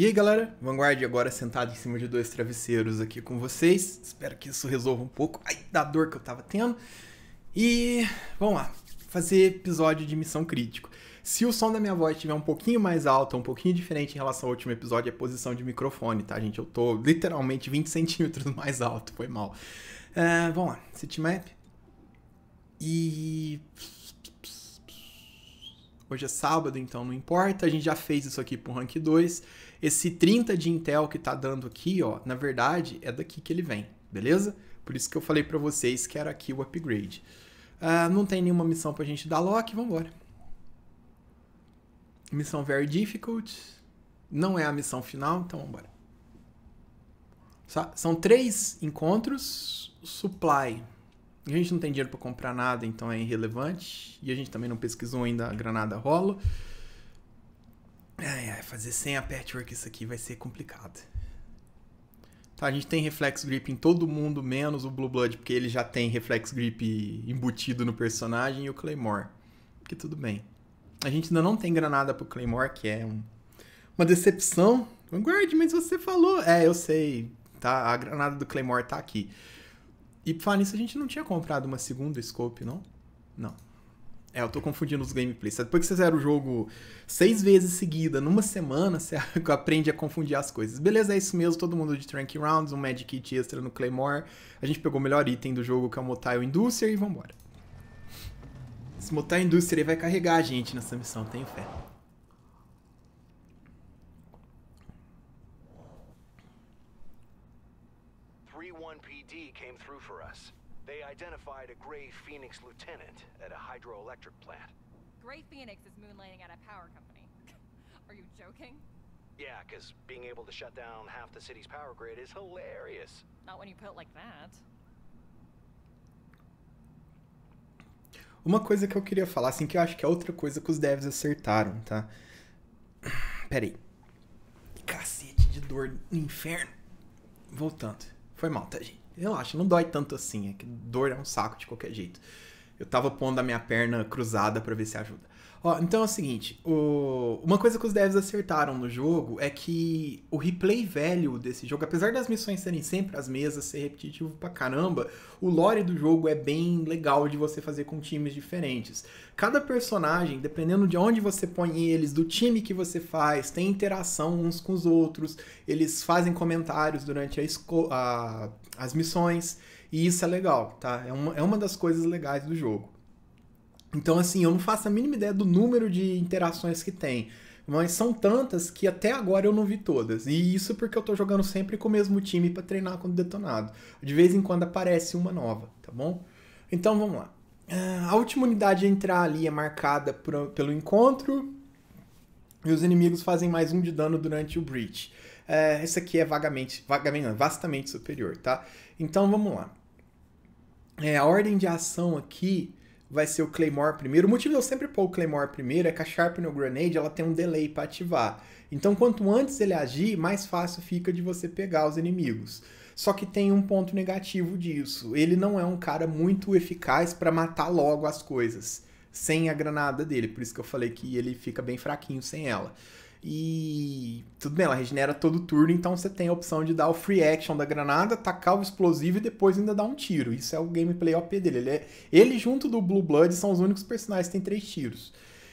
E aí galera, Vanguard agora sentado em cima de dois travesseiros aqui com vocês. Espero que isso resolva um pouco ai, da dor que eu tava tendo. E vamos lá, fazer episódio de missão crítico. Se o som da minha voz estiver um pouquinho mais alto, um pouquinho diferente em relação ao último episódio, é posição de microfone, tá, gente? Eu tô literalmente 20 centímetros mais alto, foi mal. Uh, vamos lá, sitemap. E. Hoje é sábado, então não importa. A gente já fez isso aqui pro rank 2. Esse 30 de Intel que tá dando aqui, ó, na verdade é daqui que ele vem, beleza? Por isso que eu falei para vocês que era aqui o upgrade. Uh, não tem nenhuma missão pra gente dar lock, vambora. Missão very difficult. Não é a missão final, então vambora. São três encontros. Supply. A gente não tem dinheiro para comprar nada, então é irrelevante. E a gente também não pesquisou ainda a granada rolo. Ai, ai, fazer sem a patchwork isso aqui vai ser complicado. Tá, a gente tem reflex grip em todo mundo, menos o Blue Blood, porque ele já tem reflex grip embutido no personagem, e o Claymore. Que tudo bem. A gente ainda não tem granada pro Claymore, que é um, uma decepção. Vanguard, mas você falou. É, eu sei. Tá, a granada do Claymore tá aqui. E pra falar nisso, a gente não tinha comprado uma segunda scope, não? Não. É, eu tô confundindo os gameplays. Depois que você zera o jogo seis vezes seguida, numa semana, você aprende a confundir as coisas. Beleza, é isso mesmo. Todo mundo de Tranky Rounds, um Magic Kit extra no Claymore. A gente pegou o melhor item do jogo, que é o Motile Industrial, e vambora. Esse Motile Industrial vai carregar a gente nessa missão, tenho fé. identified a Gray Phoenix lieutenant at a hydroelectric plant. Gray Phoenix is moonlighting at a power company. Are you joking? Yeah, because being able to shut down half the city's power grid is hilarious. Not when you put it like that. Uma coisa que eu queria falar, assim, que eu acho que é outra coisa que os devs acertaram, tá? Peraí. aí. Cacete de dor no inferno. Voltando. Foi mal, tá, gente? relaxa, não dói tanto assim. É que dor é um saco de qualquer jeito. Eu tava pondo a minha perna cruzada para ver se ajuda. Ó, então é o seguinte, o... uma coisa que os devs acertaram no jogo é que o replay velho desse jogo, apesar das missões serem sempre as mesmas, ser repetitivo pra caramba, o lore do jogo é bem legal de você fazer com times diferentes. Cada personagem, dependendo de onde você põe eles, do time que você faz, tem interação uns com os outros, eles fazem comentários durante a a... as missões, e isso é legal, tá? É uma, é uma das coisas legais do jogo. Então, assim, eu não faço a mínima ideia do número de interações que tem. Mas são tantas que até agora eu não vi todas. E isso porque eu tô jogando sempre com o mesmo time para treinar quando detonado. De vez em quando aparece uma nova, tá bom? Então vamos lá. Ah, a última unidade a entrar ali é marcada por, pelo encontro. E os inimigos fazem mais um de dano durante o breach. É, esse aqui é vagamente, vagamente não, vastamente superior, tá? Então vamos lá. É, a ordem de ação aqui vai ser o Claymore primeiro. O motivo de eu sempre pôr o Claymore primeiro é que a Sharp no Grenade ela tem um delay para ativar. Então, quanto antes ele agir, mais fácil fica de você pegar os inimigos. Só que tem um ponto negativo disso. Ele não é um cara muito eficaz para matar logo as coisas sem a granada dele. Por isso que eu falei que ele fica bem fraquinho sem ela. E tudo bem, ela regenera todo turno, então você tem a opção de dar o free action da granada, tacar o explosivo e depois ainda dar um tiro. Isso é o gameplay OP dele. Ele, é, ele junto do Blue Blood são os únicos personagens que tem três tiros.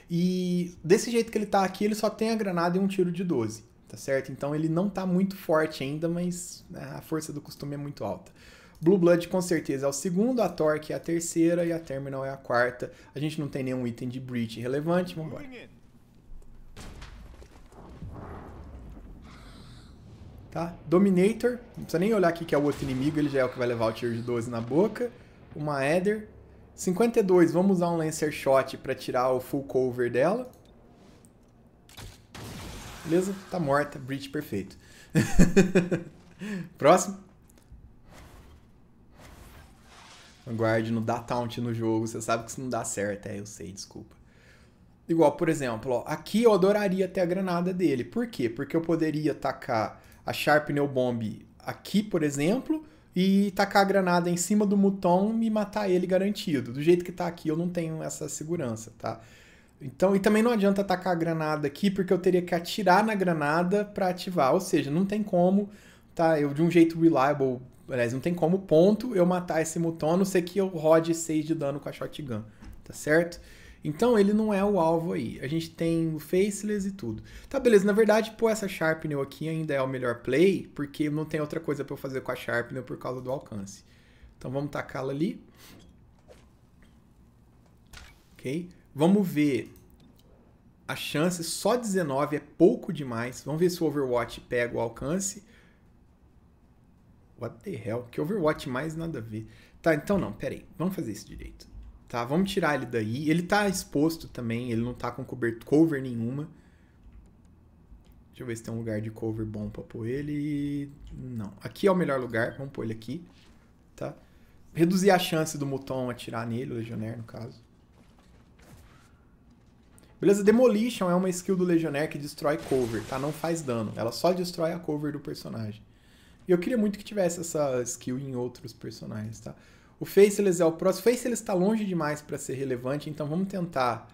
E desse jeito que ele tá aqui, ele só tem a granada e um tiro de 12, tá certo? Então ele não tá muito forte ainda, mas né, a força do costume é muito alta. Blue Blood com certeza é o segundo, a Torque é a terceira e a Terminal é a quarta. A gente não tem nenhum item de Breach relevante, vamos lá. Tá? Dominator, não precisa nem olhar aqui que é o outro inimigo, ele já é o que vai levar o tiro de 12 na boca. Uma Header. 52, vamos usar um Lancer Shot para tirar o full cover dela. Beleza? Tá morta, breach perfeito. Próximo. Vanguard no dá taunt no jogo, você sabe que isso não dá certo, é, eu sei, desculpa. Igual, por exemplo, ó, aqui eu adoraria ter a granada dele. Por quê? Porque eu poderia tacar a Sharp Neo bomb aqui, por exemplo, e tacar a granada em cima do Muton e matar ele garantido. Do jeito que tá aqui, eu não tenho essa segurança, tá? Então, e também não adianta tacar a granada aqui, porque eu teria que atirar na granada para ativar. Ou seja, não tem como, tá? Eu de um jeito reliable, aliás, não tem como ponto eu matar esse Muton, a não ser que eu rode 6 de dano com a shotgun, tá certo? Então ele não é o alvo aí. A gente tem o faceless e tudo. Tá, beleza. Na verdade, pô, essa Sharpnel aqui ainda é o melhor play, porque não tem outra coisa para eu fazer com a Sharpnel por causa do alcance. Então vamos tacá-la ali. Ok? Vamos ver a chance. Só 19 é pouco demais. Vamos ver se o Overwatch pega o alcance. What the hell? Que Overwatch mais nada a ver. Tá, então não, peraí. Vamos fazer isso direito tá? Vamos tirar ele daí. Ele tá exposto também, ele não tá com cover nenhuma. Deixa eu ver se tem um lugar de cover bom pra pôr ele. Não. Aqui é o melhor lugar, vamos pôr ele aqui, tá? Reduzir a chance do Muton atirar nele, o Legionnaire, no caso. Beleza, Demolition é uma skill do Legionnaire que destrói cover, tá? Não faz dano, ela só destrói a cover do personagem. E eu queria muito que tivesse essa skill em outros personagens, tá? O Faceless é o próximo. Faceless está longe demais para ser relevante, então vamos tentar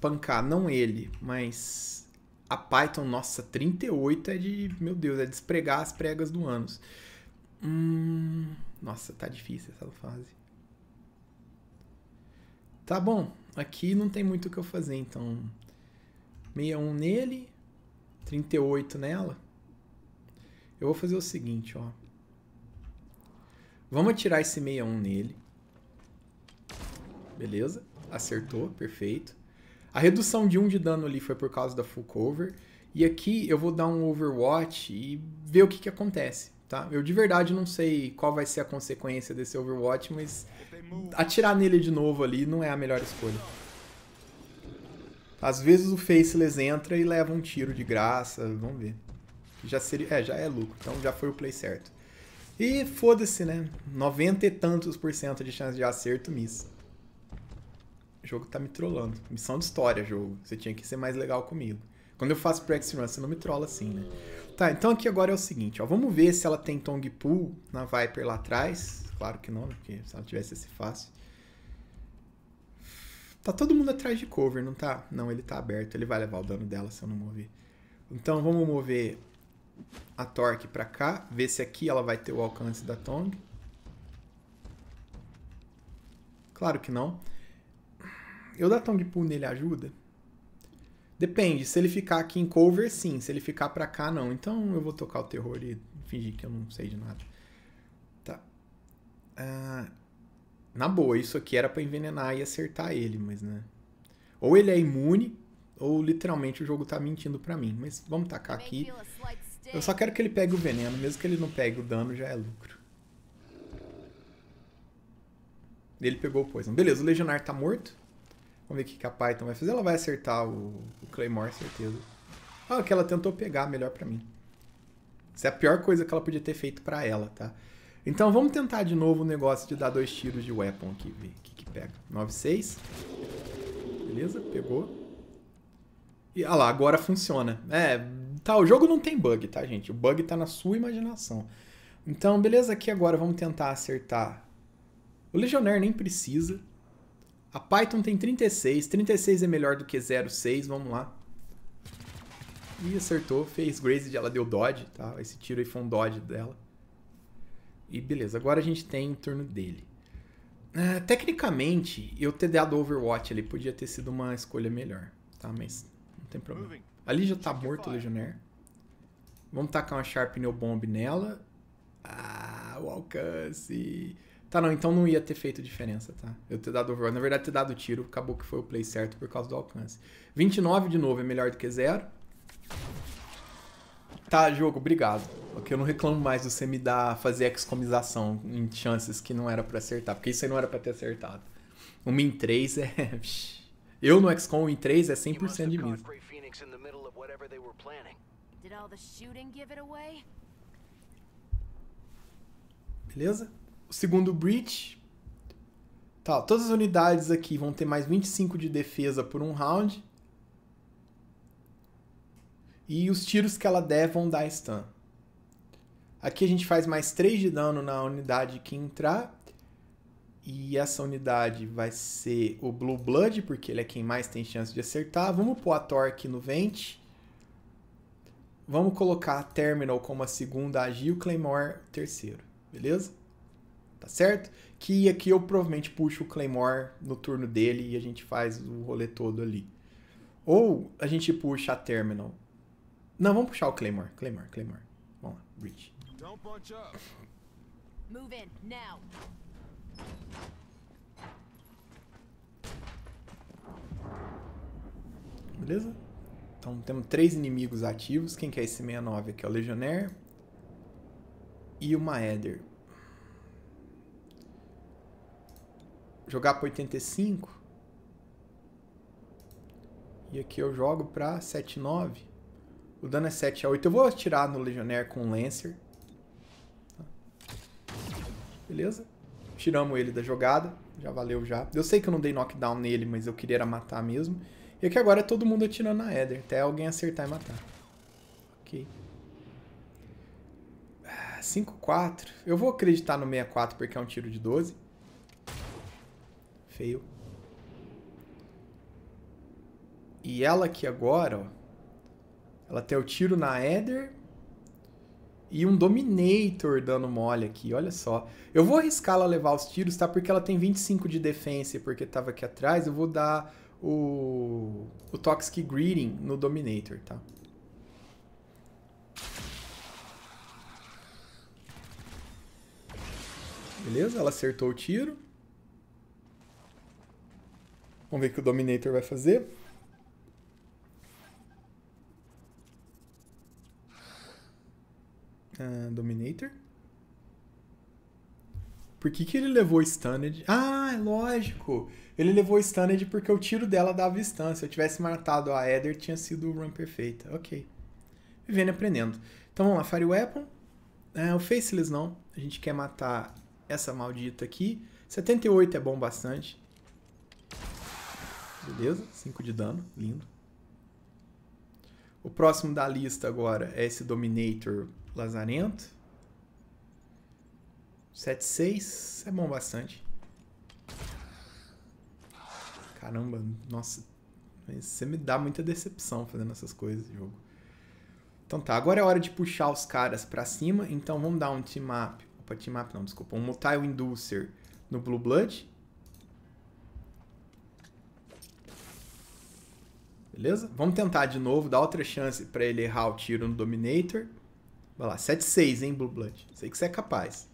pancar, não ele, mas a Python, nossa, 38 é de, meu Deus, é despregar as pregas do ânus. Hum, nossa, tá difícil essa fase. Tá bom, aqui não tem muito o que eu fazer, então 61 nele, 38 nela. Eu vou fazer o seguinte, ó. Vamos atirar esse 61 nele. Beleza. Acertou, perfeito. A redução de 1 de dano ali foi por causa da full cover. E aqui eu vou dar um overwatch e ver o que, que acontece. Tá? Eu de verdade não sei qual vai ser a consequência desse Overwatch, mas atirar nele de novo ali não é a melhor escolha. Às vezes o Faceless entra e leva um tiro de graça, vamos ver. Já seria, é, já é lucro, então já foi o play certo. E foda-se, né? 90 e tantos por cento de chance de acerto, miss. O jogo tá me trollando. Missão de história, jogo. Você tinha que ser mais legal comigo. Quando eu faço x run, você não me trola assim, né? Tá, então aqui agora é o seguinte, ó. Vamos ver se ela tem Tong Pool na Viper lá atrás. Claro que não, porque se ela tivesse esse fácil. Tá todo mundo atrás de cover, não tá? Não, ele tá aberto. Ele vai levar o dano dela se eu não mover. Então vamos mover a torque para cá, ver se aqui ela vai ter o alcance da tong. Claro que não. Eu dar tong pull nele ajuda? Depende, se ele ficar aqui em cover, sim. Se ele ficar pra cá, não. Então eu vou tocar o terror e fingir que eu não sei de nada. Tá. Ah, na boa, isso aqui era para envenenar e acertar ele, mas né... Ou ele é imune, ou literalmente o jogo tá mentindo pra mim. Mas vamos tacar aqui. Eu só quero que ele pegue o veneno, mesmo que ele não pegue o dano, já é lucro. Ele pegou o poison. Beleza, o legionário tá morto. Vamos ver o que a Python vai fazer. Ela vai acertar o, o Claymore, certeza. Ah, que ela tentou pegar, melhor para mim. Isso é a pior coisa que ela podia ter feito para ela, tá? Então vamos tentar de novo o negócio de dar dois tiros de weapon aqui, ver o que, que pega. 9, 6. Beleza, pegou. E, ah lá, agora funciona. É, Tá, o jogo não tem bug, tá, gente? O bug tá na sua imaginação. Então, beleza, aqui agora vamos tentar acertar. O Legionnaire nem precisa. A Python tem 36. 36 é melhor do que 06, vamos lá. E acertou, fez Grace, ela deu dodge, tá? Esse tiro aí foi um dodge dela. E beleza, agora a gente tem em torno dele. Uh, tecnicamente, eu ter dado Overwatch ali podia ter sido uma escolha melhor, tá? Mas não tem problema. Ali já tá morto o legionário. Vamos tacar uma Sharpnel Bomb nela. Ah, o alcance. Tá, não, então não ia ter feito diferença, tá? Eu ter dado overall. Na verdade, ter dado tiro, acabou que foi o play certo por causa do alcance. 29 de novo é melhor do que zero. Tá, jogo, obrigado. Porque eu não reclamo mais de você me dar fazer excomização em chances que não era para acertar, porque isso aí não era para ter acertado. É, um em 3 é. Eu no XCOM em 3 é 100% de mim whatever they were planning. Did all the shooting give it away? Beleza? O segundo breach. Tá, todas as unidades aqui vão ter mais 25 de defesa por um round. E os tiros que ela der vão dar stun. Aqui a gente faz mais 3 de dano na unidade que entrar. E essa unidade vai ser o Blue Blood, porque ele é quem mais tem chance de acertar. Vamos pôr a Torque no Vente. Vamos colocar a Terminal como a segunda AG e o Claymore o terceiro, beleza? Tá certo? Que aqui eu provavelmente puxo o Claymore no turno dele e a gente faz o rolê todo ali. Ou a gente puxa a Terminal. Não, vamos puxar o Claymore, Claymore, Claymore. Vamos lá, Breach. Move in, now. Beleza? Então temos três inimigos ativos. Quem que é esse 69 aqui? É o Legionnaire e o Maeder. Jogar para 85. E aqui eu jogo para 79. O dano é 7 a 8. Eu vou atirar no Legionnaire com o Lancer. Beleza? Tiramos ele da jogada. Já valeu já. Eu sei que eu não dei knockdown nele, mas eu queria matar mesmo. E aqui agora é todo mundo atirando na Eder, até alguém acertar e matar. Ok. 5-4. Ah, eu vou acreditar no 64 porque é um tiro de 12. Feio. E ela aqui agora, ó. Ela tem o tiro na Eder e um Dominator dando mole aqui, olha só. Eu vou arriscar ela levar os tiros, tá? Porque ela tem 25 de defesa, porque tava aqui atrás. Eu vou dar o, o Toxic Greeting no Dominator, tá? Beleza, ela acertou o tiro. Vamos ver o que o Dominator vai fazer. Uh, Dominator. Por que, que ele levou Stunned? Ah, é lógico! Ele levou Stunned porque o tiro dela dava distância. Se eu tivesse matado a Eder, tinha sido o run perfeita. Ok. Vivendo e aprendendo. Então vamos lá, Fire Weapon. É, o Faceless não. A gente quer matar essa maldita aqui. 78 é bom bastante. Beleza, 5 de dano, lindo. O próximo da lista agora é esse Dominator Lazarento. 7-6 é bom bastante. Caramba, nossa. Você me dá muita decepção fazendo essas coisas, jogo. Então tá, agora é hora de puxar os caras pra cima. Então vamos dar um team up. Opa, team up não, desculpa. Um Mutile Inducer no Blue Blood. Beleza? Vamos tentar de novo, dar outra chance pra ele errar o tiro no Dominator. Vai lá, 7-6, hein, Blue Blood. Sei que você é capaz.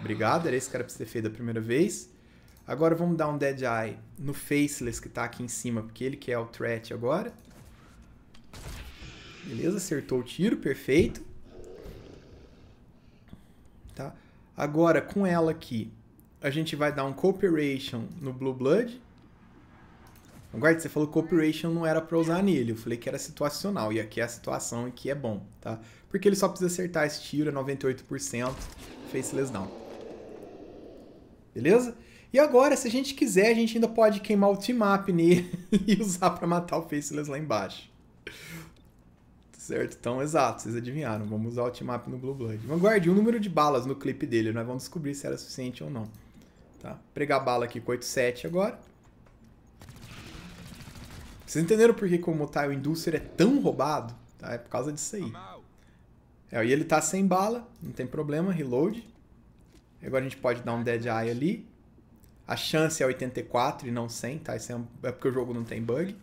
Obrigado, era esse cara pra você ter feito a primeira vez. Agora vamos dar um Dead Eye no Faceless que tá aqui em cima, porque ele que é o threat agora. Beleza, acertou o tiro, perfeito. Tá? Agora, com ela aqui, a gente vai dar um Cooperation no Blue Blood. Guarda, você falou que Cooperation não era pra usar nele. Eu falei que era situacional, e aqui é a situação e que é bom, tá? Porque ele só precisa acertar esse tiro, é 98%, Faceless Down beleza? E agora, se a gente quiser, a gente ainda pode queimar o team-up nele e usar para matar o Faceless lá embaixo. Certo? Então, exato, vocês adivinharam. Vamos usar o team-up no Blue Blood. Vanguard, o número de balas no clipe dele. Nós vamos descobrir se era suficiente ou não. Tá? Pregar bala aqui com 8.7 agora. Vocês entenderam por que, que o Motile Inducer é tão roubado? Tá? É por causa disso aí. É, e ele tá sem bala, não tem problema, reload. Agora a gente pode dar um dead eye ali. A chance é 84 e não 100, tá? Isso é, um... é porque o jogo não tem bug.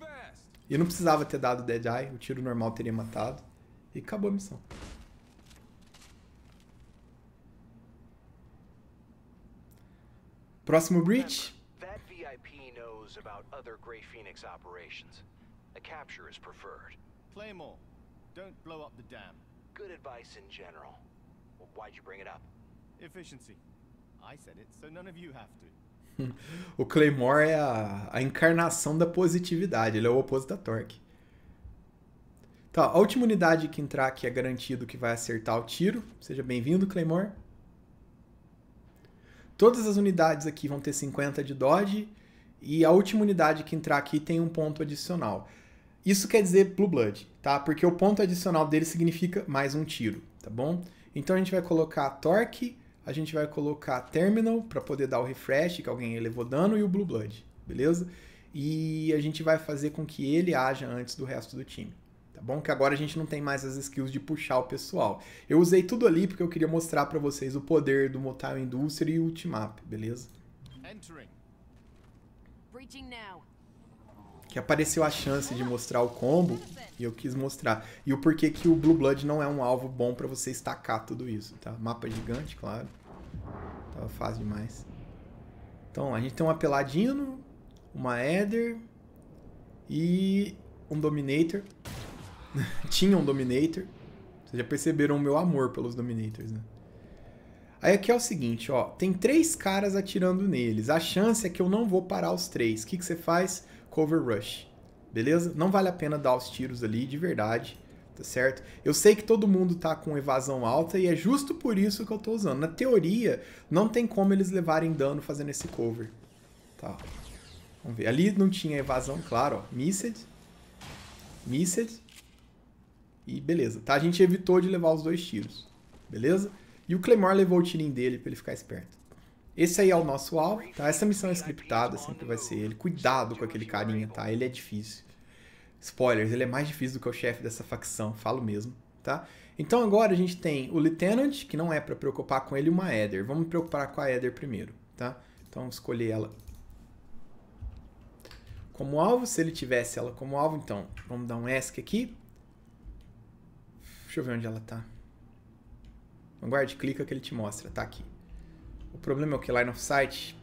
E não precisava ter dado dead eye, o tiro normal teria matado. E acabou a missão. Próximo breach. That VIP knows about other Grey Phoenix operations. A capture is preferred. Claymore, don't blow up the dam. Good advice in general. Why'd you bring it up? Efficiency. I said it, so none of you have to. o Claymore é a, a encarnação da positividade, ele é o oposto da Torque. Tá, a última unidade que entrar aqui é garantido que vai acertar o tiro. Seja bem-vindo, Claymore. Todas as unidades aqui vão ter 50 de dodge e a última unidade que entrar aqui tem um ponto adicional. Isso quer dizer Blue Blood, tá? Porque o ponto adicional dele significa mais um tiro, tá bom? Então a gente vai colocar Torque, a gente vai colocar Terminal para poder dar o refresh, que alguém levou dano, e o Blue Blood, beleza? E a gente vai fazer com que ele haja antes do resto do time tá bom? Que agora a gente não tem mais as skills de puxar o pessoal. Eu usei tudo ali porque eu queria mostrar para vocês o poder do Motile Industry e o Ultimap, beleza? Entering. Breaching now que apareceu a chance de mostrar o combo e eu quis mostrar. E o porquê que o Blue Blood não é um alvo bom para você estacar tudo isso, tá? Mapa gigante, claro. Tava fácil demais. Então, a gente tem uma Peladino, uma Eder e um Dominator. Tinha um Dominator. Vocês já perceberam o meu amor pelos Dominators, né? Aí aqui é o seguinte, ó. Tem três caras atirando neles. A chance é que eu não vou parar os três. O que, que você faz? cover rush, beleza? Não vale a pena dar os tiros ali, de verdade, tá certo? Eu sei que todo mundo tá com evasão alta e é justo por isso que eu tô usando. Na teoria, não tem como eles levarem dano fazendo esse cover, tá? Vamos ver. Ali não tinha evasão, claro, ó. Missed. Missed. E beleza, tá? A gente evitou de levar os dois tiros, beleza? E o Claymore levou o tirinho dele pra ele ficar esperto. Esse aí é o nosso alvo, tá? Essa missão é scriptada, sempre vai ser ele. Cuidado com aquele carinha, tá? Ele é difícil. Spoilers, ele é mais difícil do que o chefe dessa facção, falo mesmo, tá? Então agora a gente tem o Lieutenant, que não é para preocupar com ele, uma Eder. Vamos preocupar com a Eder primeiro, tá? Então escolher ela como alvo. Se ele tivesse ela como alvo, então vamos dar um ESC aqui. Deixa eu ver onde ela tá. Vanguard, clica que ele te mostra, tá aqui. O problema é o que? Line of sight.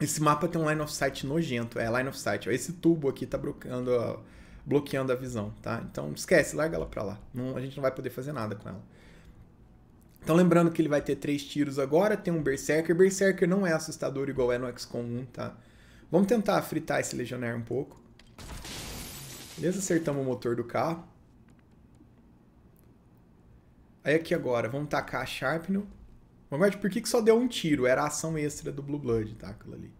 Esse mapa tem um line of sight nojento. É, line of sight. Esse tubo aqui tá bloqueando a, bloqueando a visão, tá? Então esquece, larga ela pra lá. Não, a gente não vai poder fazer nada com ela. Então lembrando que ele vai ter três tiros agora, tem um Berserker. Berserker não é assustador igual é no XCOM 1, tá? Vamos tentar fritar esse legionário um pouco. Beleza, acertamos o motor do carro. Aí aqui agora, vamos tacar a Sharpnel. Vanguard, por que, que só deu um tiro? Era a ação extra do Blue Blood, tá? Aquilo ali.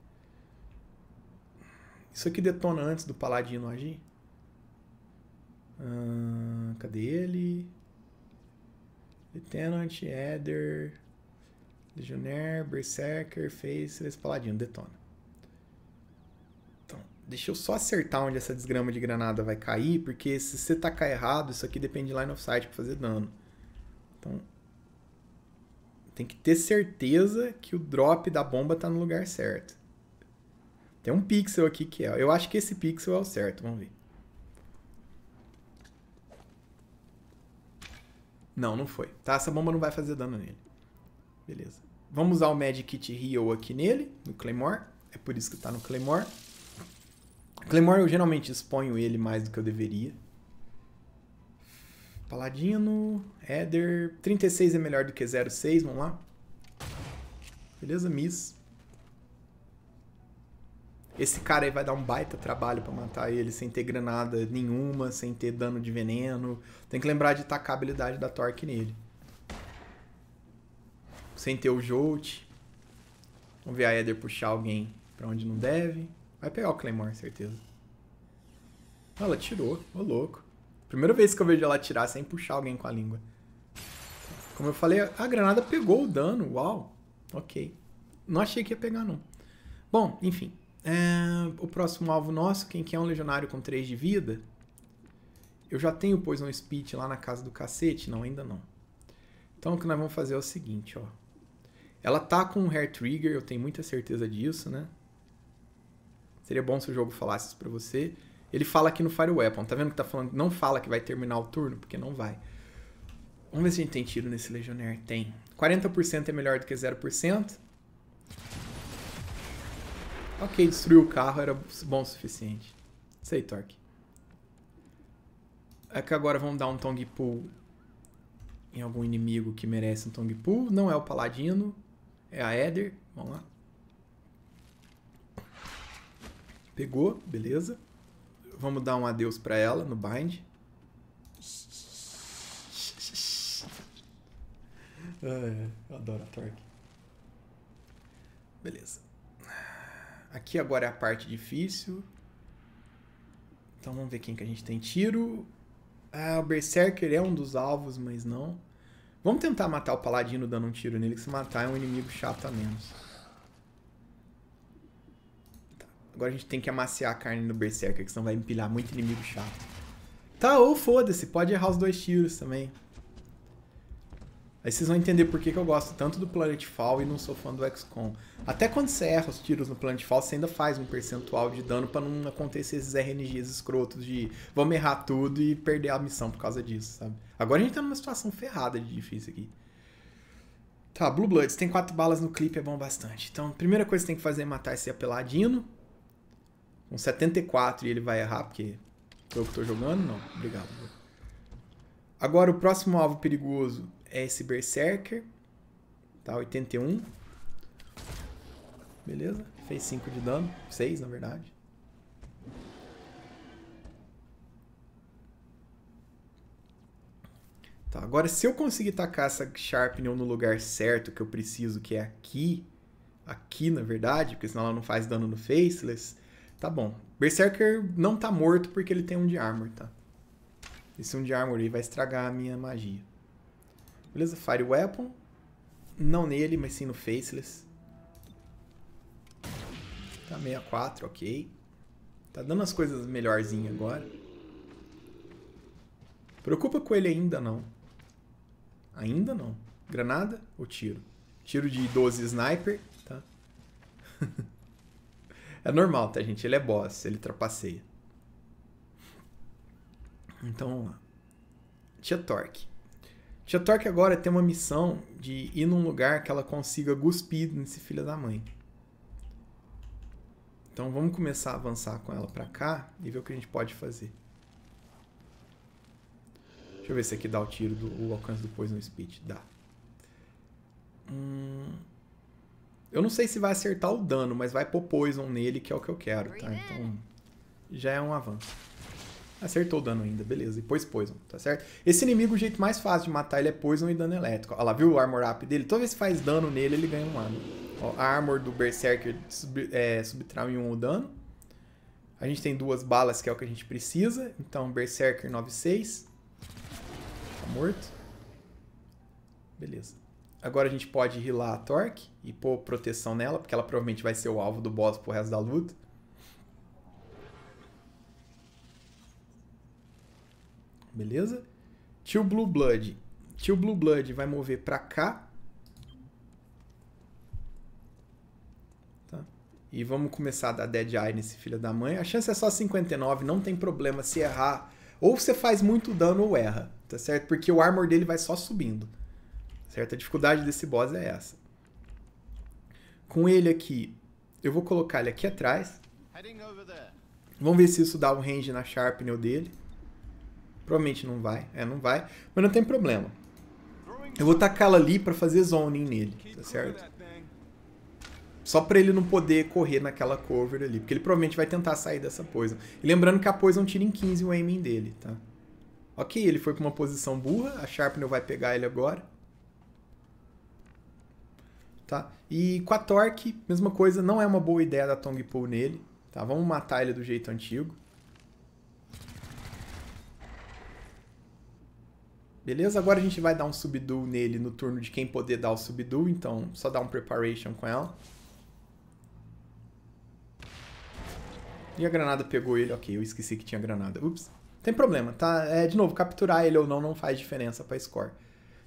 Isso aqui detona antes do Paladino agir? Hum, cadê ele? Lieutenant, Eder, Legionnaire, Berserker, Faceless, Paladino, detona. Então, deixa eu só acertar onde essa desgrama de granada vai cair, porque se você tacar errado, isso aqui depende de line of sight pra fazer dano. Então, tem que ter certeza que o drop da bomba tá no lugar certo. Tem um pixel aqui que é. Eu acho que esse pixel é o certo. Vamos ver. Não, não foi. Tá, essa bomba não vai fazer dano nele. Beleza. Vamos usar o Magic Kit rio aqui nele, no Claymore. É por isso que tá no Claymore. Claymore eu geralmente exponho ele mais do que eu deveria. Paladino, Éder. 36 é melhor do que 06, vamos lá. Beleza, Miss. Esse cara aí vai dar um baita trabalho para matar ele, sem ter granada nenhuma, sem ter dano de veneno. Tem que lembrar de tacar a habilidade da Torque nele. Sem ter o Jolt. Vamos ver a Eder puxar alguém para onde não deve. Vai pegar o Claymore, certeza. ela tirou. Ô, louco. Primeira vez que eu vejo ela atirar sem puxar alguém com a língua. Como eu falei, a granada pegou o dano. Uau. Ok. Não achei que ia pegar, não. Bom, enfim. É... O próximo alvo nosso, quem quer é um legionário com 3 de vida? Eu já tenho Poison Speed lá na casa do cacete? Não, ainda não. Então o que nós vamos fazer é o seguinte, ó. Ela tá com um Hair Trigger, eu tenho muita certeza disso, né? Seria bom se o jogo falasse isso pra você. Ele fala aqui no Fire Weapon, tá vendo que tá falando? Não fala que vai terminar o turno, porque não vai. Vamos ver se a gente tem tiro nesse Legionnaire. Tem. 40% é melhor do que 0%. Ok, destruiu o carro, era bom o suficiente. Sei, Torque. É que agora vamos dar um Tongue Pull em algum inimigo que merece um Tongue Pull. Não é o Paladino, é a Eder. Vamos lá. Pegou, beleza. Vamos dar um adeus para ela no bind. Ai, eu adoro a Torque. Beleza. Aqui agora é a parte difícil. Então vamos ver quem que a gente tem. Tiro. Ah, o Berserker é um dos alvos, mas não. Vamos tentar matar o Paladino dando um tiro nele, que se matar é um inimigo chato a menos. Agora a gente tem que amaciar a carne no Berserker, que senão vai empilhar muito inimigo chato. Tá, ou foda-se, pode errar os dois tiros também. Aí vocês vão entender por que, que eu gosto tanto do Planet Fall e não sou fã do XCOM. Até quando você erra os tiros no Fall, você ainda faz um percentual de dano para não acontecer esses RNGs escrotos de vamos errar tudo e perder a missão por causa disso, sabe? Agora a gente tá numa situação ferrada de difícil aqui. Tá, Blue Bloods, tem quatro balas no clipe, é bom bastante. Então, primeira coisa que você tem que fazer é matar esse apeladino um 74 e ele vai errar porque eu que tô jogando? Não, obrigado. Agora o próximo alvo perigoso é esse Berserker, tá? 81. Beleza, fez 5 de dano, 6 na verdade. Tá, agora se eu conseguir tacar essa Sharpnel no lugar certo que eu preciso, que é aqui, aqui na verdade, porque senão ela não faz dano no Faceless, Tá bom. Berserker não tá morto porque ele tem um de armor, tá? Esse um de armor aí vai estragar a minha magia. Beleza, Fire Weapon. Não nele, mas sim no Faceless. Tá 64, ok. Tá dando as coisas melhorzinho agora. Preocupa com ele ainda não. Ainda não. Granada ou tiro? Tiro de 12 sniper, tá? É normal, tá, gente? Ele é boss, ele trapaceia. Então, vamos lá. Tia Torque. Tia Torque agora tem uma missão de ir num lugar que ela consiga guspir nesse filho da mãe. Então vamos começar a avançar com ela pra cá e ver o que a gente pode fazer. Deixa eu ver se aqui dá o tiro do o alcance do Poison Speed. Dá. Eu não sei se vai acertar o dano, mas vai pôr poison nele, que é o que eu quero, tá? É. Então, já é um avanço. Acertou o dano ainda, beleza. E pôs poison, tá certo? Esse inimigo, o jeito mais fácil de matar ele é poison e dano elétrico. Olha lá, viu o armor up dele? Toda vez que faz dano nele, ele ganha um ano. Ó, a armor do Berserker sub, é, subtrai um o dano. A gente tem duas balas, que é o que a gente precisa. Então, Berserker 9-6. Tá morto. Beleza. Agora a gente pode rilar a Torque e pôr proteção nela, porque ela provavelmente vai ser o alvo do boss pro resto da luta. Beleza? Tio Blue Blood. Tio Blue Blood vai mover pra cá. Tá. E vamos começar a dar Dead Eye nesse filho da mãe. A chance é só 59, não tem problema se errar. Ou você faz muito dano ou erra, tá certo? Porque o armor dele vai só subindo. Certo? A dificuldade desse boss é essa. Com ele aqui, eu vou colocar ele aqui atrás. Vamos ver se isso dá um range na Sharpnel dele. Provavelmente não vai. É, não vai. Mas não tem problema. Eu vou tacá lo ali para fazer zoning nele, tá certo? Só para ele não poder correr naquela cover ali. Porque ele provavelmente vai tentar sair dessa poison. E lembrando que a poison tira em 15 o aiming dele, tá? Ok, ele foi para uma posição burra. A Sharpnel vai pegar ele agora. Tá? E com a Torque, mesma coisa, não é uma boa ideia da Tong Pull nele. Tá? Vamos matar ele do jeito antigo. Beleza? Agora a gente vai dar um subduo nele no turno de quem poder dar o subduo, então só dá um preparation com ela. E a granada pegou ele, ok, eu esqueci que tinha granada, ups. Tem problema, tá? É, de novo, capturar ele ou não não faz diferença pra score.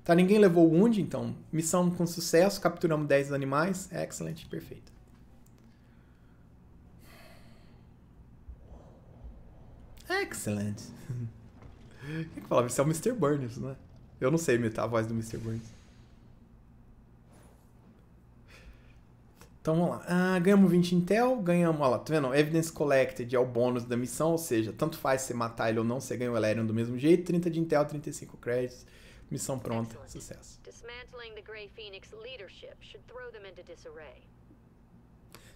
Tá, ninguém levou o wound, então. Missão com sucesso, capturamos 10 animais. É, excelente, perfeito. Excelente. Quem que falava? Isso é o Mr. Burns, né? Eu não sei imitar a voz do Mr. Burns. Então vamos lá. Ah, ganhamos 20 Intel, ganhamos, olha lá, tá vendo? Evidence Collected é o bônus da missão, ou seja, tanto faz você matar ele ou não, você ganha o Elerion do mesmo jeito. 30 de Intel, 35 créditos. Missão pronta. Sucesso.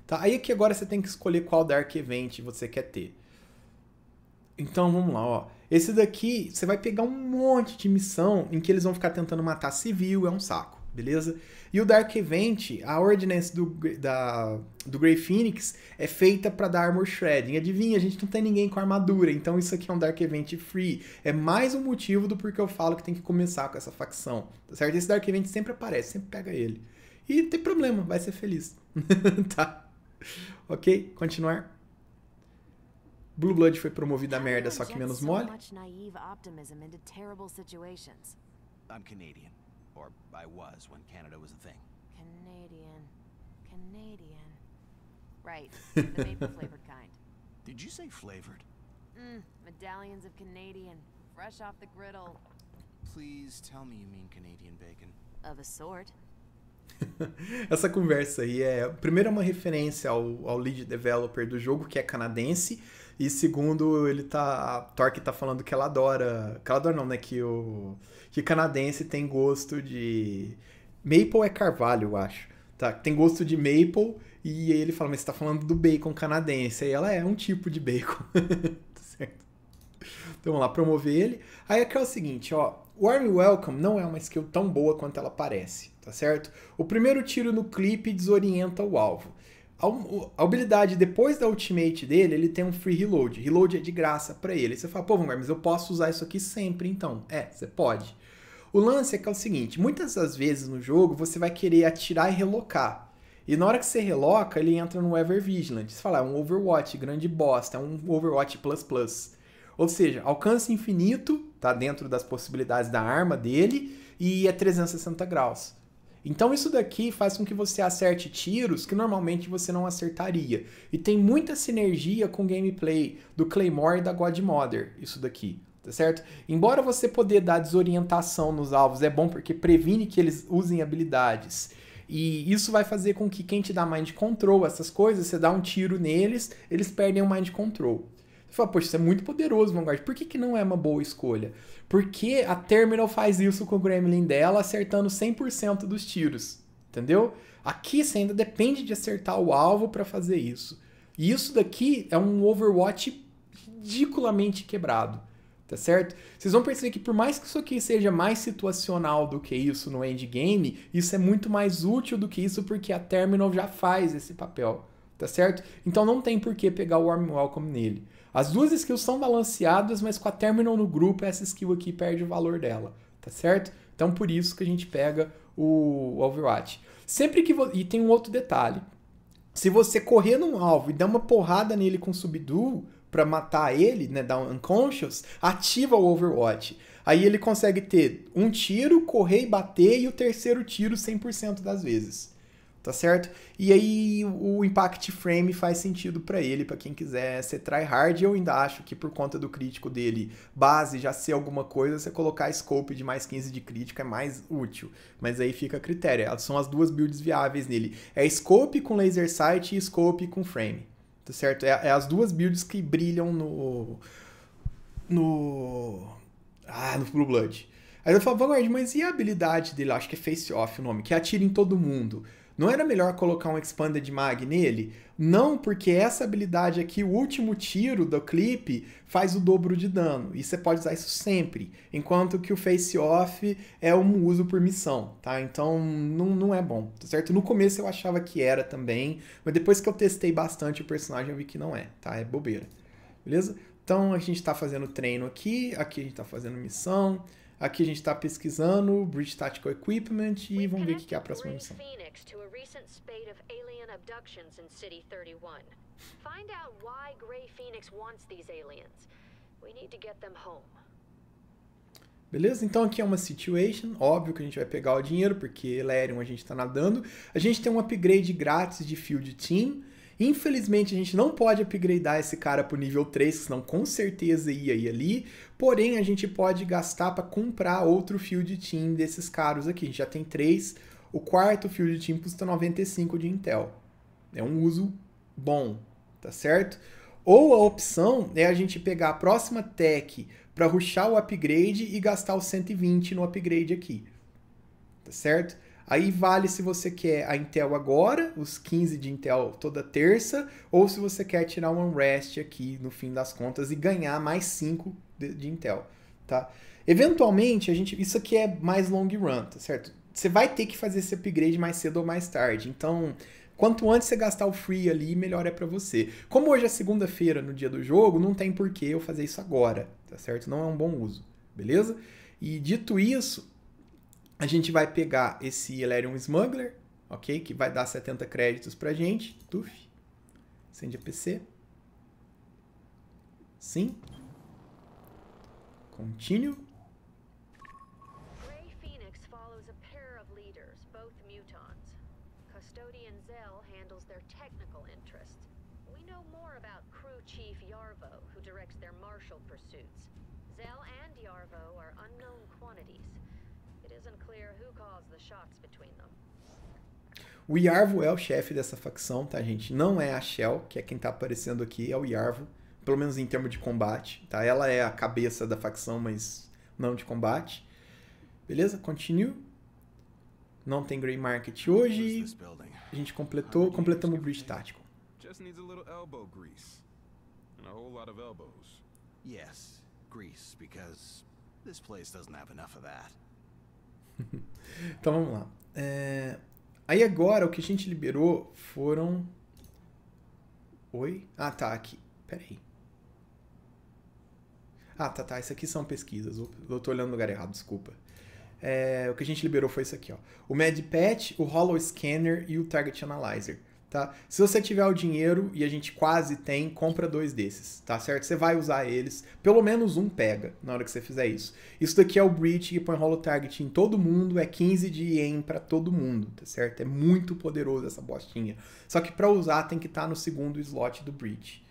Tá, aí aqui agora você tem que escolher qual Dark Event você quer ter. Então vamos lá, ó. Esse daqui você vai pegar um monte de missão em que eles vão ficar tentando matar civil, é um saco beleza? E o Dark Event, a Ordinance do, da, do Grey Phoenix é feita para dar Armor Shredding. Adivinha, a gente não tem ninguém com armadura, então isso aqui é um Dark Event free. É mais um motivo do porquê eu falo que tem que começar com essa facção, tá certo? Esse Dark Event sempre aparece, sempre pega ele. E não tem problema, vai ser feliz, tá? Ok? Continuar. Blue Blood foi promovido a merda, só que menos mole. sou canadiano. Or I was when Canada was a thing. Canadian. Canadian. Right. the maple flavored kind. Did you say flavored? Mm, medallions of Canadian. Fresh off the griddle. Please tell me you mean Canadian bacon. Of a sort. Essa conversa aí é. Primeiro, é uma referência ao, ao lead developer do jogo, que é canadense. E segundo, ele tá. A Torque tá falando que ela adora. Que ela adora não, né? Que o. Que canadense tem gosto de. Maple é carvalho, eu acho. Tá? Tem gosto de maple. E ele fala, mas você tá falando do bacon canadense. E ela é um tipo de bacon. Tá certo. Então vamos lá, promover ele. Aí aqui é o seguinte, ó. Warm Welcome não é uma skill tão boa quanto ela parece tá certo? O primeiro tiro no clipe desorienta o alvo. A habilidade depois da ultimate dele, ele tem um free reload. Reload é de graça para ele. Você fala, pô, Vanguard, mas eu posso usar isso aqui sempre então. É, você pode. O lance é que é o seguinte: muitas das vezes no jogo você vai querer atirar e relocar. E na hora que você reloca, ele entra no Ever Vigilant. Você fala, ah, é um Overwatch, grande bosta, é um Overwatch Plus Plus. Ou seja, alcance infinito, tá dentro das possibilidades da arma dele, e é 360 graus. Então isso daqui faz com que você acerte tiros que normalmente você não acertaria. E tem muita sinergia com o gameplay do Claymore e da Godmother, isso daqui, tá certo? Embora você poder dar desorientação nos alvos, é bom porque previne que eles usem habilidades. E isso vai fazer com que quem te dá mind control, essas coisas, você dá um tiro neles, eles perdem o mind control. Você fala, poxa, isso é muito poderoso, Vanguard. Por que, que não é uma boa escolha? Porque a Terminal faz isso com o Gremlin dela, acertando 100% dos tiros. Entendeu? Aqui você ainda depende de acertar o alvo para fazer isso. E isso daqui é um Overwatch ridiculamente quebrado. Tá certo? Vocês vão perceber que por mais que isso aqui seja mais situacional do que isso no endgame, isso é muito mais útil do que isso porque a Terminal já faz esse papel. Tá certo? Então não tem por que pegar o Warm Welcome nele. As duas skills são balanceadas, mas com a Terminal no grupo, essa skill aqui perde o valor dela, tá certo? Então por isso que a gente pega o Overwatch. Sempre que e tem um outro detalhe. Se você correr num alvo e dar uma porrada nele com subduo para matar ele, né, dar um unconscious, ativa o Overwatch. Aí ele consegue ter um tiro, correr e bater e o terceiro tiro 100% das vezes tá certo? E aí o impact frame faz sentido para ele, para quem quiser ser tryhard. Eu ainda acho que por conta do crítico dele, base já ser alguma coisa, você colocar scope de mais 15 de crítico é mais útil. Mas aí fica a critério. são as duas builds viáveis nele. É scope com laser sight e scope com frame, tá certo? É, é as duas builds que brilham no no ah, no Blue Blood. Aí eu falo, Vanguard, mas e a habilidade dele? Acho que é Face Off o nome, que atira em todo mundo. Não era melhor colocar um Expanded Mag nele? Não, porque essa habilidade aqui, o último tiro do clipe, faz o dobro de dano. E você pode usar isso sempre. Enquanto que o Face Off é um uso por missão, tá? Então não, não é bom, tá certo? No começo eu achava que era também, mas depois que eu testei bastante o personagem eu vi que não é, tá? É bobeira. Beleza? Então a gente está fazendo treino aqui, aqui a gente está fazendo missão. Aqui a gente está pesquisando Bridge Tactical Equipment e vamos ver o que é a próxima missão. Find out why Gray Phoenix wants these aliens. We need to get them home. Beleza? Então aqui é uma situation, óbvio que a gente vai pegar o dinheiro, porque Lerium a gente está nadando. A gente tem um upgrade grátis de Field Team, Infelizmente, a gente não pode upgradear esse cara pro nível 3, senão com certeza ia ir ali. Porém, a gente pode gastar para comprar outro Field Team desses caros aqui. A gente já tem 3. O quarto Field Team custa 95 de Intel. É um uso bom, tá certo? Ou a opção é a gente pegar a próxima tech para ruxar o upgrade e gastar os 120 no upgrade aqui. Tá certo? Aí vale se você quer a Intel agora, os 15 de Intel toda terça, ou se você quer tirar um unrest aqui no fim das contas e ganhar mais 5 de, de Intel, tá? Eventualmente, a gente, isso aqui é mais long run, tá certo? Você vai ter que fazer esse upgrade mais cedo ou mais tarde. Então, Quanto antes você gastar o free ali, melhor é para você. Como hoje é segunda-feira no dia do jogo, não tem porquê eu fazer isso agora, tá certo? Não é um bom uso, beleza? E dito isso, a gente vai pegar esse Elerium Smuggler, ok? Que vai dar 70 créditos pra gente. Tuf. a PC. Sim. Continue. O Yarvo é o chefe dessa facção, tá, gente? Não é a Shell, que é quem tá aparecendo aqui, é o Yarvo, pelo menos em termos de combate, tá? Ela é a cabeça da facção, mas não de combate. Beleza? Continue. Não tem Grey Market hoje. A gente completou, completamos o bridge tático. então vamos lá. É... Aí agora o que a gente liberou foram... Oi? Ah, tá, aqui. Peraí. Ah, tá, tá. Isso aqui são pesquisas. Eu tô olhando no lugar errado, desculpa. É, o que a gente liberou foi isso aqui, ó. O MedPatch, o Hollow Scanner e o Target Analyzer tá? Se você tiver o dinheiro, e a gente quase tem, compra dois desses, tá certo? Você vai usar eles, pelo menos um pega na hora que você fizer isso. Isso daqui é o Breach que põe Hollow Target em todo mundo, é 15 de Yen para todo mundo, tá certo? É muito poderoso essa bostinha. Só que para usar tem que estar tá no segundo slot do Breach.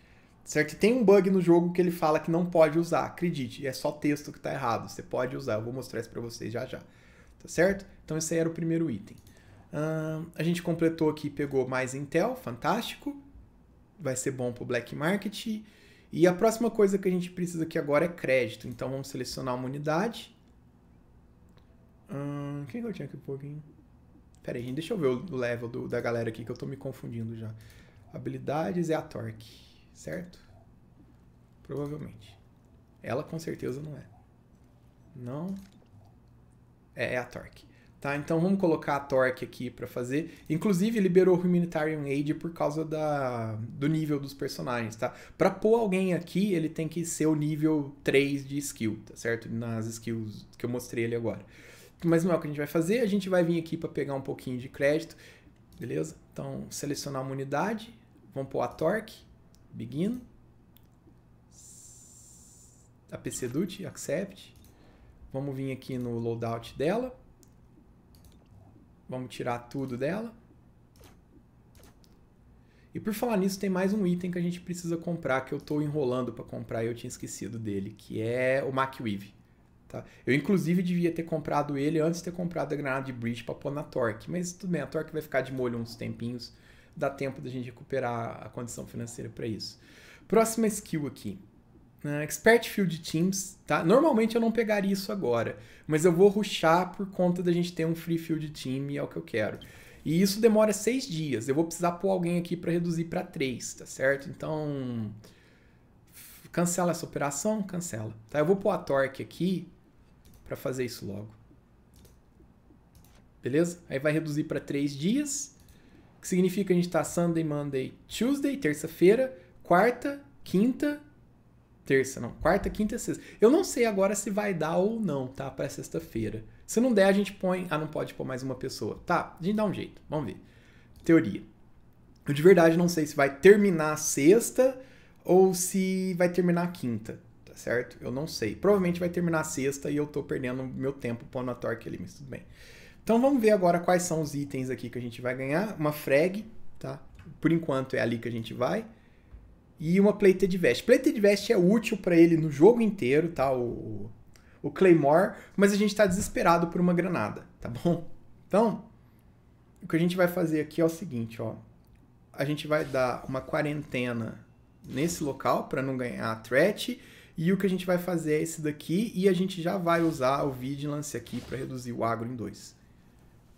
Certo? E tem um bug no jogo que ele fala que não pode usar. Acredite, é só texto que tá errado. Você pode usar, eu vou mostrar isso para vocês já já. Tá certo? Então esse aí era o primeiro item. Uh, a gente completou aqui, pegou mais Intel, fantástico. Vai ser bom para o Black Market. E a próxima coisa que a gente precisa aqui agora é crédito. Então vamos selecionar uma unidade. Hum, quem que eu tinha aqui um pouquinho? Pera aí, deixa eu ver o level do, da galera aqui que eu tô me confundindo já. Habilidades é a Torque, certo? Provavelmente. Ela com certeza não é. Não. É, é a Torque. Tá? Então vamos colocar a Torque aqui para fazer. Inclusive liberou o Humanitarian Aid por causa da, do nível dos personagens, tá? Para pôr alguém aqui, ele tem que ser o nível 3 de skill, tá certo? Nas skills que eu mostrei ali agora. Mas não é o que a gente vai fazer, a gente vai vir aqui para pegar um pouquinho de crédito, beleza? Então selecionar uma unidade, vamos pôr a Torque, Begin, a PC Duty, Accept. Vamos vir aqui no loadout dela Vamos tirar tudo dela. E por falar nisso, tem mais um item que a gente precisa comprar, que eu estou enrolando para comprar e eu tinha esquecido dele, que é o Macweave. Tá? Eu, inclusive, devia ter comprado ele antes de ter comprado a granada de bridge para pôr na Torque, mas tudo bem, a Torque vai ficar de molho uns tempinhos, dá tempo da gente recuperar a condição financeira para isso. Próxima skill aqui, né, expert Field Teams, tá? Normalmente eu não pegaria isso agora, mas eu vou ruxar por conta da gente ter um Free Field Team e é o que eu quero. E isso demora seis dias. Eu vou precisar pôr alguém aqui para reduzir para três, tá certo? Então, cancela essa operação, cancela. Tá? Eu vou pôr a torque aqui para fazer isso logo. Beleza? Aí vai reduzir para três dias, que significa que a gente está Sunday, Monday, Tuesday, terça-feira, quarta, quinta, Terça, não. Quarta, quinta e sexta. Eu não sei agora se vai dar ou não, tá? Para sexta-feira. Se não der, a gente põe. Ah, não pode pôr mais uma pessoa. Tá, a gente dá um jeito. Vamos ver. Teoria. Eu de verdade não sei se vai terminar sexta ou se vai terminar quinta, tá certo? Eu não sei. Provavelmente vai terminar sexta e eu tô perdendo meu tempo pondo a torque ali, mas tudo bem. Então vamos ver agora quais são os itens aqui que a gente vai ganhar. Uma frag, tá? Por enquanto é ali que a gente vai e uma Plated Vest. Plated Vest é útil para ele no jogo inteiro, tá? O, o Claymore, mas a gente está desesperado por uma granada, tá bom? Então, o que a gente vai fazer aqui é o seguinte, ó. A gente vai dar uma quarentena nesse local para não ganhar threat, e o que a gente vai fazer é esse daqui, e a gente já vai usar o Vigilance aqui para reduzir o agro em dois.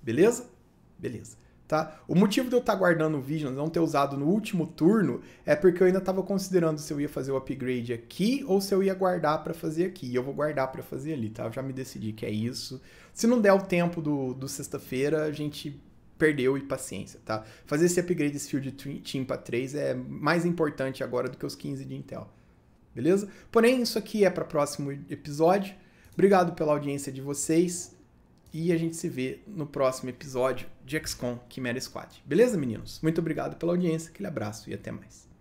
Beleza? Beleza. Tá? O motivo de eu estar tá guardando o Visions, não ter usado no último turno, é porque eu ainda estava considerando se eu ia fazer o upgrade aqui ou se eu ia guardar para fazer aqui. E eu vou guardar para fazer ali, tá? Eu já me decidi que é isso. Se não der o tempo do, do sexta-feira, a gente perdeu e paciência, tá? Fazer esse upgrade de field team para 3 é mais importante agora do que os 15 de Intel. Beleza? Porém, isso aqui é para próximo episódio. Obrigado pela audiência de vocês. E a gente se vê no próximo episódio de XCOM Chimera Squad. Beleza, meninos? Muito obrigado pela audiência, aquele abraço e até mais.